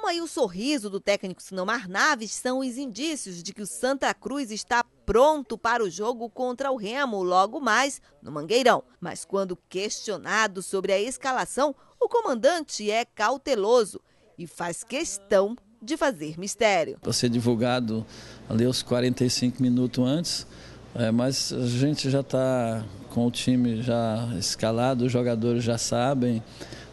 calma e o sorriso do técnico Sinomar Naves são os indícios de que o Santa Cruz está pronto para o jogo contra o Remo logo mais no Mangueirão. Mas quando questionado sobre a escalação, o comandante é cauteloso e faz questão de fazer mistério. Para ser divulgado ali os 45 minutos antes, é, mas a gente já está com o time já escalado, os jogadores já sabem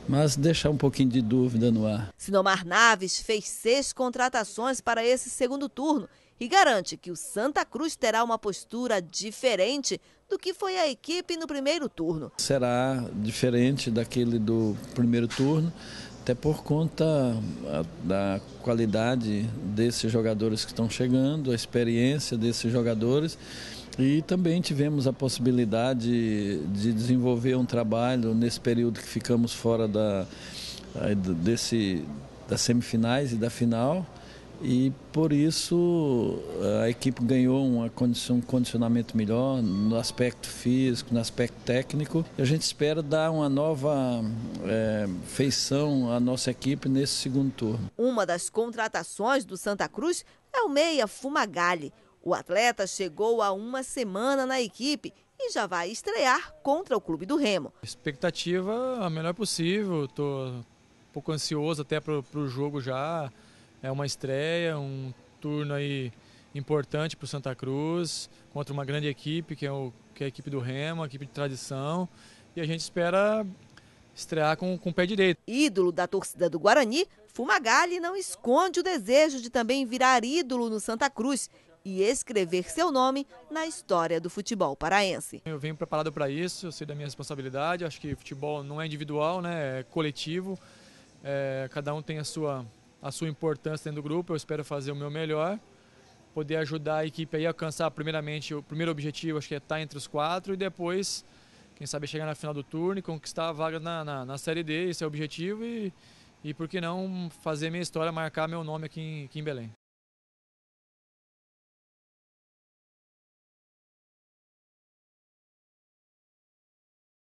mas deixar um pouquinho de dúvida no ar. Sinomar Naves fez seis contratações para esse segundo turno e garante que o Santa Cruz terá uma postura diferente do que foi a equipe no primeiro turno. Será diferente daquele do primeiro turno, até por conta ah, da qualidade desses jogadores que estão chegando, a experiência desses jogadores e também tivemos a possibilidade de desenvolver um trabalho nesse período que ficamos fora da, desse, das semifinais e da final. E por isso a equipe ganhou uma um condicionamento melhor no aspecto físico, no aspecto técnico. E a gente espera dar uma nova é, feição à nossa equipe nesse segundo turno. Uma das contratações do Santa Cruz é o meia Fumagalli. O atleta chegou a uma semana na equipe e já vai estrear contra o Clube do Remo. Expectativa a melhor possível, estou um pouco ansioso até para o jogo já. É uma estreia, um turno aí importante para o Santa Cruz, contra uma grande equipe que é, o, que é a equipe do Remo, a equipe de tradição. E a gente espera estrear com, com o pé direito. Ídolo da torcida do Guarani, Fumagalli não esconde o desejo de também virar ídolo no Santa Cruz e escrever seu nome na história do futebol paraense. Eu venho preparado para isso, eu sei da minha responsabilidade, acho que futebol não é individual, né, é coletivo, é, cada um tem a sua, a sua importância dentro do grupo, eu espero fazer o meu melhor, poder ajudar a equipe a alcançar primeiramente o primeiro objetivo, acho que é estar tá entre os quatro e depois quem sabe chegar na final do turno e conquistar a vaga na, na, na Série D, esse é o objetivo e, e por que não fazer minha história, marcar meu nome aqui em, aqui em Belém.